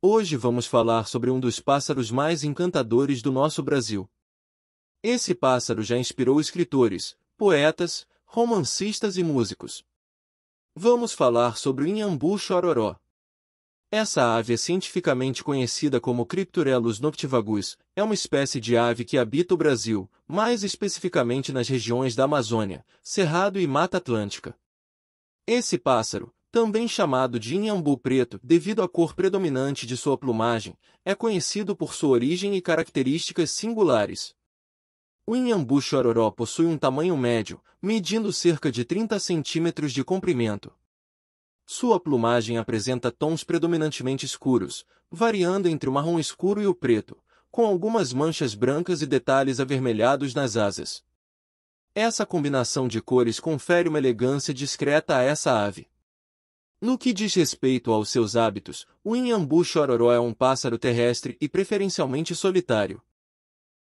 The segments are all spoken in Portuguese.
Hoje vamos falar sobre um dos pássaros mais encantadores do nosso Brasil. Esse pássaro já inspirou escritores, poetas, romancistas e músicos. Vamos falar sobre o Inhambu chororó. Essa ave é cientificamente conhecida como Crypturellus noctivagus, é uma espécie de ave que habita o Brasil, mais especificamente nas regiões da Amazônia, Cerrado e Mata Atlântica. Esse pássaro, também chamado de inhambu preto devido à cor predominante de sua plumagem, é conhecido por sua origem e características singulares. O inhambu chororó possui um tamanho médio, medindo cerca de 30 centímetros de comprimento. Sua plumagem apresenta tons predominantemente escuros, variando entre o marrom escuro e o preto, com algumas manchas brancas e detalhes avermelhados nas asas. Essa combinação de cores confere uma elegância discreta a essa ave. No que diz respeito aos seus hábitos, o inhambu chororó é um pássaro terrestre e preferencialmente solitário.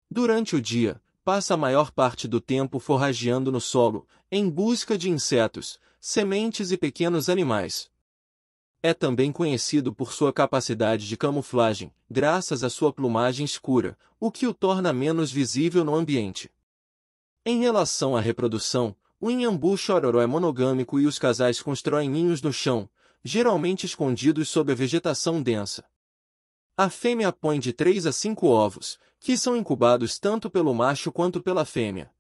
Durante o dia, passa a maior parte do tempo forrageando no solo, em busca de insetos, sementes e pequenos animais. É também conhecido por sua capacidade de camuflagem, graças à sua plumagem escura, o que o torna menos visível no ambiente. Em relação à reprodução, o inhambu chororó é monogâmico e os casais constroem ninhos no chão, geralmente escondidos sob a vegetação densa. A fêmea põe de 3 a 5 ovos, que são incubados tanto pelo macho quanto pela fêmea.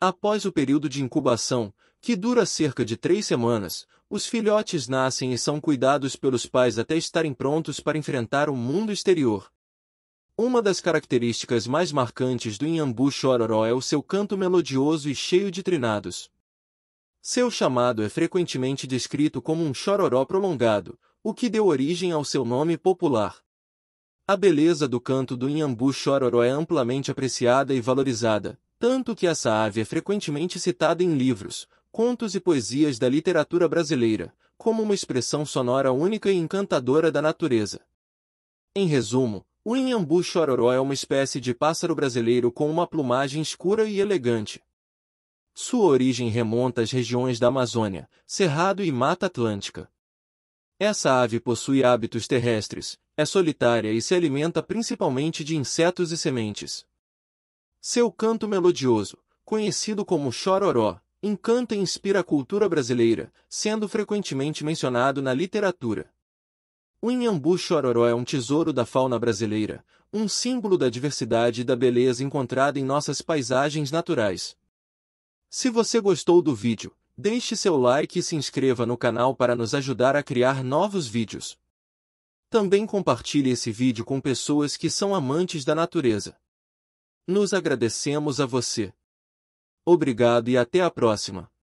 Após o período de incubação, que dura cerca de três semanas, os filhotes nascem e são cuidados pelos pais até estarem prontos para enfrentar o mundo exterior, uma das características mais marcantes do Inhambu Chororó é o seu canto melodioso e cheio de trinados. Seu chamado é frequentemente descrito como um chororó prolongado, o que deu origem ao seu nome popular. A beleza do canto do Inhambu Chororó é amplamente apreciada e valorizada, tanto que essa ave é frequentemente citada em livros, contos e poesias da literatura brasileira, como uma expressão sonora única e encantadora da natureza. Em resumo, o inhambu chororó é uma espécie de pássaro brasileiro com uma plumagem escura e elegante. Sua origem remonta às regiões da Amazônia, Cerrado e Mata Atlântica. Essa ave possui hábitos terrestres, é solitária e se alimenta principalmente de insetos e sementes. Seu canto melodioso, conhecido como chororó, encanta e inspira a cultura brasileira, sendo frequentemente mencionado na literatura. O Inhambu-Chororó é um tesouro da fauna brasileira, um símbolo da diversidade e da beleza encontrada em nossas paisagens naturais. Se você gostou do vídeo, deixe seu like e se inscreva no canal para nos ajudar a criar novos vídeos. Também compartilhe esse vídeo com pessoas que são amantes da natureza. Nos agradecemos a você. Obrigado e até a próxima.